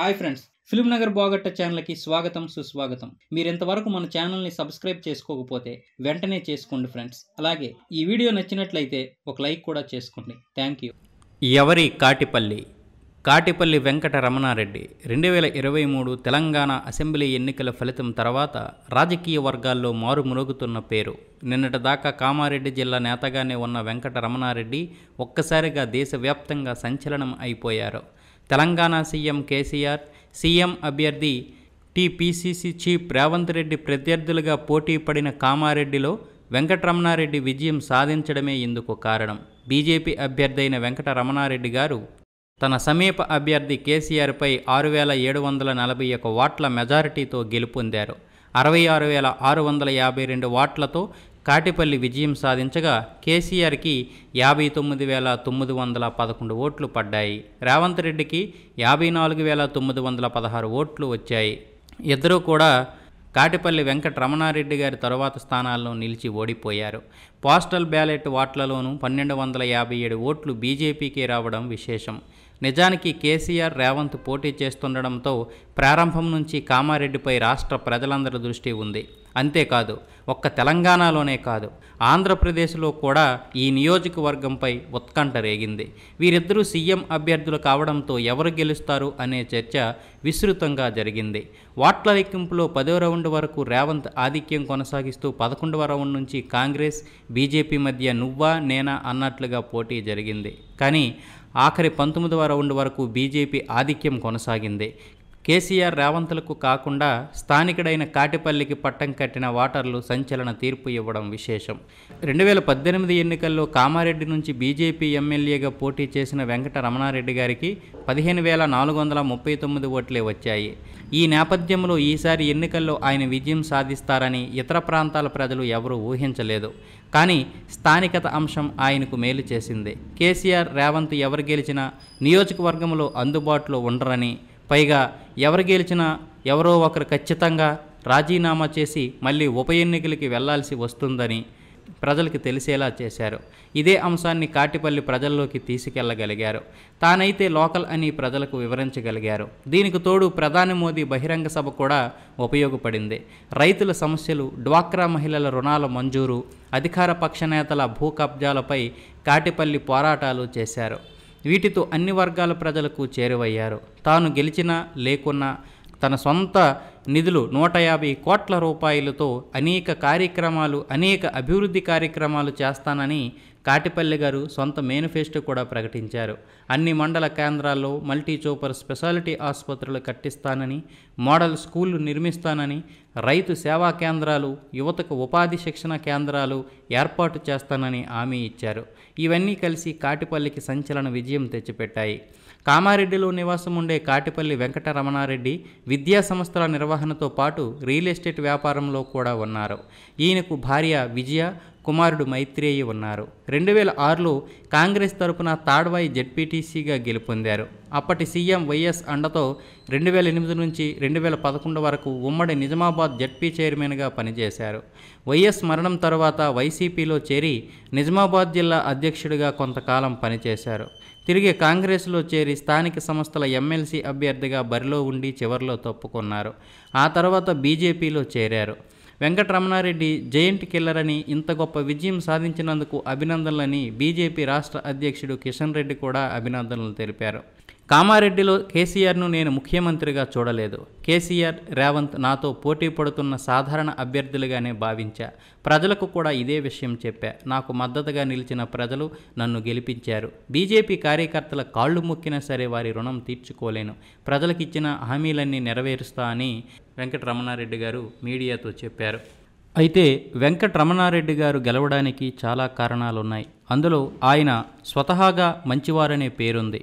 hi friends Film Nagar బాగట్ట ఛానల్కి స్వాగతం సుస్వాగతం మీరు ఇంతవరకు మన ఛానల్ని సబ్స్క్రైబ్ చేసుకోకపోతే వెంటనే చేసుకోండి ఫ్రెండ్స్ అలాగే ఈ వీడియో నచ్చినట్లయితే ఒక లైక్ కూడా చేసుకోండి థ్యాంక్ యూ ఎవరి కాటిపల్లి కాటిపల్లి వెంకట రమణారెడ్డి రెండు వేల ఇరవై మూడు తెలంగాణ అసెంబ్లీ ఎన్నికల ఫలితం తర్వాత రాజకీయ వర్గాల్లో మారుమురుగుతున్న పేరు నిన్నటిదాకా కామారెడ్డి జిల్లా నేతగానే ఉన్న వెంకట రమణారెడ్డి ఒక్కసారిగా దేశవ్యాప్తంగా సంచలనం అయిపోయారు తెలంగాణ సీఎం కేసీఆర్ సీఎం అభ్యర్థి టిపిసిసి చీఫ్ రేవంత్ రెడ్డి ప్రత్యర్థులుగా పోటీ పడిన కామారెడ్డిలో వెంకటరమణారెడ్డి విజయం సాధించడమే ఇందుకు కారణం బీజేపీ అభ్యర్థైన వెంకట వెంకటరమణారెడ్డి గారు తన సమీప అభ్యర్థి కేసీఆర్పై ఆరు వేల ఏడు వందల నలభై ఒక వాట్ల మెజారిటీతో గెలుపొందారు అరవై ఆరు వేల ఆరు వందల యాభై రెండు వాట్లతో కాటిపల్లి విజయం సాధించగా కేసీఆర్కి యాభై తొమ్మిది వేల తొమ్మిది వందల పదకొండు ఓట్లు పడ్డాయి రేవంత్ రెడ్డికి యాభై నాలుగు వేల తొమ్మిది వందల పదహారు ఓట్లు వచ్చాయి ఇద్దరూ కూడా కాటిపల్లి వెంకట రమణారెడ్డి గారి తరువాత స్థానాల్లో నిలిచి ఓడిపోయారు పోస్టల్ బ్యాలెట్ ఓట్లలోనూ పన్నెండు వందల యాభై ఏడు ఓట్లు బీజేపీకి రావడం విశేషం నిజానికి కేసీఆర్ రేవంత్ పోటీ చేస్తుండడంతో ప్రారంభం నుంచి కామారెడ్డిపై రాష్ట్ర ప్రజలందరి దృష్టి ఉంది అంతేకాదు ఒక్క తెలంగాణలోనే కాదు ఆంధ్రప్రదేశ్లో కూడా ఈ నియోజకవర్గంపై ఉత్కంఠ రేగింది వీరిద్దరూ సీఎం అభ్యర్థులు కావడంతో ఎవరు గెలుస్తారు అనే చర్చ విస్తృతంగా జరిగింది వాట్ల లెక్కింపులో పదో రౌండ్ వరకు రేవంత్ ఆధిక్యం కొనసాగిస్తూ పదకొండవ రౌండ్ నుంచి కాంగ్రెస్ బీజేపీ మధ్య నువ్వా నేనా అన్నట్లుగా పోటీ జరిగింది కానీ ఆఖరి పంతొమ్మిదవ రౌండ్ వరకు బీజేపీ ఆధిక్యం కొనసాగింది కేసీఆర్ రేవంతులకు కాకుండా స్థానికుడైన కాటిపల్లికి పట్టం కట్టిన వాటర్లు సంచలన తీర్పు ఇవ్వడం విశేషం రెండు వేల పద్దెనిమిది ఎన్నికల్లో కామారెడ్డి నుంచి బీజేపీ ఎమ్మెల్యేగా పోటీ చేసిన వెంకట రమణారెడ్డి గారికి పదిహేను వేల నాలుగు వందల ముప్పై తొమ్మిది ఓట్లే వచ్చాయి ఈ నేపథ్యంలో ఈసారి ఎన్నికల్లో ఆయన విజయం సాధిస్తారని ఇతర ప్రాంతాల ప్రజలు ఎవరూ ఊహించలేదు కానీ స్థానికత అంశం ఆయనకు మేలు చేసింది కేసీఆర్ రేవంత్ ఎవరు గెలిచినా నియోజకవర్గంలో అందుబాటులో ఉండరని పైగా ఎవరు గెలిచినా ఎవరో ఒకరు ఖచ్చితంగా రాజీనామా చేసి మళ్ళీ ఉప ఎన్నికలకి వెళ్లాల్సి వస్తుందని ప్రజలకు తెలిసేలా చేశారు ఇదే అంశాన్ని కాటిపల్లి ప్రజల్లోకి తీసుకెళ్లగలిగారు తానైతే లోకల్ అని ప్రజలకు వివరించగలిగారు దీనికి తోడు ప్రధాని మోదీ బహిరంగ సభ కూడా ఉపయోగపడింది రైతుల సమస్యలు డ్వాక్రా మహిళల రుణాల మంజూరు అధికార పక్ష నేతల భూ కబ్జాలపై కాటిపల్లి పోరాటాలు చేశారు వీటితో అన్ని వర్గాల ప్రజలకు చేరువయ్యారు తాను గెలిచినా లేకున్నా తన సొంత నిధులు నూట యాభై కోట్ల రూపాయలతో అనేక కార్యక్రమాలు అనేక అభివృద్ధి కార్యక్రమాలు చేస్తానని కాటిపల్లి గారు సొంత మేనిఫెస్టో కూడా ప్రకటించారు అన్ని మండల కేంద్రాల్లో మల్టీ చూపర్ స్పెషాలిటీ ఆసుపత్రులు కట్టిస్తానని మోడల్ స్కూళ్లు నిర్మిస్తానని రైతు సేవా కేంద్రాలు యువతకు ఉపాధి శిక్షణ కేంద్రాలు ఏర్పాటు చేస్తానని హామీ ఇచ్చారు ఇవన్నీ కలిసి కాటిపల్లికి సంచలన విజయం తెచ్చిపెట్టాయి కామారెడ్డిలో నివాసం ఉండే కాటిపల్లి వెంకటరమణారెడ్డి విద్యా సంస్థల నిర్వహణతో పాటు రియల్ ఎస్టేట్ వ్యాపారంలో కూడా ఉన్నారు ఈయనకు భార్య విజయ కుమారుడు మైత్రేయి ఉన్నారు రెండు వేల ఆరులో కాంగ్రెస్ తరపున తాడ్వాయి జెడ్పీటీసీగా గెలుపొందారు అప్పటి సీఎం వైఎస్ అండతో రెండు వేల ఎనిమిది నుంచి రెండు వేల పదకొండు వరకు ఉమ్మడి నిజామాబాద్ జడ్పీ చైర్మన్గా పనిచేశారు వైఎస్ మరణం తర్వాత వైసీపీలో చేరి నిజామాబాద్ జిల్లా అధ్యక్షుడిగా కొంతకాలం పనిచేశారు తిరిగి కాంగ్రెస్లో చేరి స్థానిక సంస్థల ఎమ్మెల్సీ అభ్యర్థిగా బరిలో ఉండి చివరిలో తప్పుకున్నారు ఆ తర్వాత బీజేపీలో చేరారు వెంకటరమణారెడ్డి జయంట్ కిల్లర్ అని ఇంత గొప్ప విజయం సాధించినందుకు అభినందనలని బీజేపీ రాష్ట్ర అధ్యక్షుడు కిషన్ రెడ్డి కూడా అభినందనలు తెలిపారు కామారెడ్డిలో కేసీఆర్ను నేను ముఖ్యమంత్రిగా చూడలేదు కేసీఆర్ రేవంత్ నాతో పోటీ పడుతున్న సాధారణ అభ్యర్థులుగానే భావించా ప్రజలకు కూడా ఇదే విషయం చెప్పా నాకు మద్దతుగా నిలిచిన ప్రజలు నన్ను గెలిపించారు బీజేపీ కార్యకర్తల కాళ్ళు మొక్కినా సరే వారి రుణం తీర్చుకోలేను ప్రజలకిచ్చిన హామీలన్నీ నెరవేరుస్తా అని వెంకటరమణారెడ్డి గారు మీడియాతో చెప్పారు అయితే వెంకటరమణారెడ్డి గారు గెలవడానికి చాలా కారణాలున్నాయి అందులో ఆయన స్వతహాగా మంచివారనే పేరుంది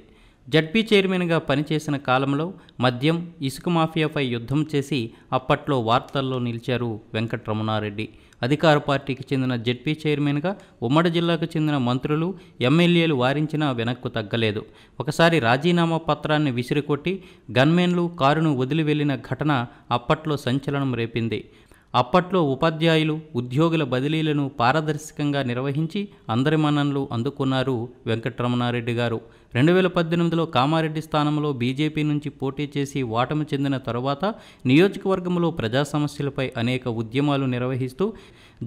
జడ్పీ చైర్మన్గా పనిచేసిన కాలంలో మద్యం ఇసుక మాఫియాపై యుద్ధం చేసి అప్పట్లో వార్తల్లో నిలిచారు వెంకటరమణారెడ్డి అధికార పార్టీకి చెందిన జడ్పీ చైర్మన్గా ఉమ్మడి జిల్లాకు చెందిన మంత్రులు ఎమ్మెల్యేలు వారించినా వెనక్కు తగ్గలేదు ఒకసారి రాజీనామా పత్రాన్ని విసిరికొట్టి గన్మెన్లు కారును వదిలి వెళ్లిన ఘటన అప్పట్లో సంచలనం రేపింది అప్పట్లో ఉపాధ్యాయులు ఉద్యోగుల బదిలీలను పారదర్శకంగా నిర్వహించి అందరి మన్ననలు అందుకున్నారు వెంకటరమణారెడ్డి గారు రెండు వేల పద్దెనిమిదిలో కామారెడ్డి స్థానంలో బీజేపీ నుంచి పోటీ చేసి ఓటమి చెందిన తరువాత నియోజకవర్గంలో ప్రజా సమస్యలపై అనేక ఉద్యమాలు నిర్వహిస్తూ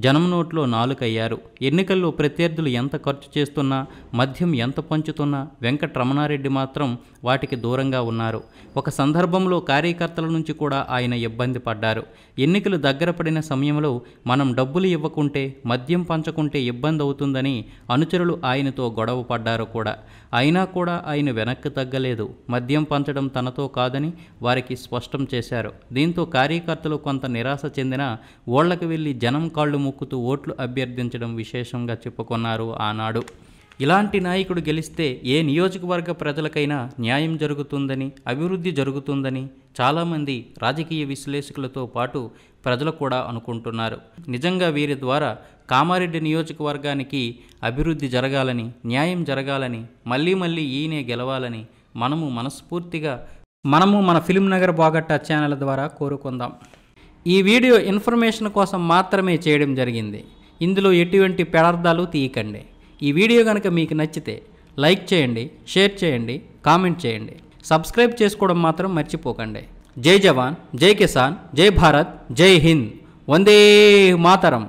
జనం నోట్లో నాలుకయ్యారు ఎన్నికల్లో ప్రత్యర్థులు ఎంత ఖర్చు చేస్తున్నా మద్యం ఎంత పంచుతున్నా వెంకటరమణారెడ్డి మాత్రం వాటికి దూరంగా ఉన్నారు ఒక సందర్భంలో కార్యకర్తల నుంచి కూడా ఆయన ఇబ్బంది పడ్డారు ఎన్నికలు దగ్గర పడిన సమయంలో మనం డబ్బులు ఇవ్వకుంటే మద్యం పంచకుంటే ఇబ్బంది అవుతుందని అనుచరులు ఆయనతో గొడవ పడ్డారు కూడా అయినా కూడా ఆయన వెనక్కి తగ్గలేదు మద్యం పంచడం తనతో కాదని వారికి స్పష్టం చేశారు దీంతో కార్యకర్తలు కొంత నిరాశ చెందిన ఓళ్లకు వెళ్ళి జనం కాళ్ళు మొక్కుతూ ఓట్లు అభ్యర్థించడం విశేషంగా చెప్పుకున్నారు ఆనాడు ఇలాంటి నాయకుడు గెలిస్తే ఏ నియోజకవర్గ ప్రజలకైనా న్యాయం జరుగుతుందని అభివృద్ధి జరుగుతుందని చాలామంది రాజకీయ విశ్లేషకులతో పాటు ప్రజలు కూడా అనుకుంటున్నారు నిజంగా వీరి ద్వారా కామారెడ్డి నియోజకవర్గానికి అభివృద్ధి జరగాలని న్యాయం జరగాలని మళ్ళీ మళ్ళీ ఈయనే గెలవాలని మనము మనస్ఫూర్తిగా మనము మన ఫిలిం నగర్ బాగట్ట ఛానల్ ద్వారా కోరుకుందాం ఈ వీడియో ఇన్ఫర్మేషన్ కోసం మాత్రమే చేయడం జరిగింది ఇందులో ఎటువంటి పెడార్థాలు తీయకండి ఈ వీడియో కనుక మీకు నచ్చితే లైక్ చేయండి షేర్ చేయండి కామెంట్ చేయండి సబ్స్క్రైబ్ చేసుకోవడం మాత్రం మర్చిపోకండి జై జవాన్ జై కిసాన్ జై భారత్ జై హింద్ వందే మాతరం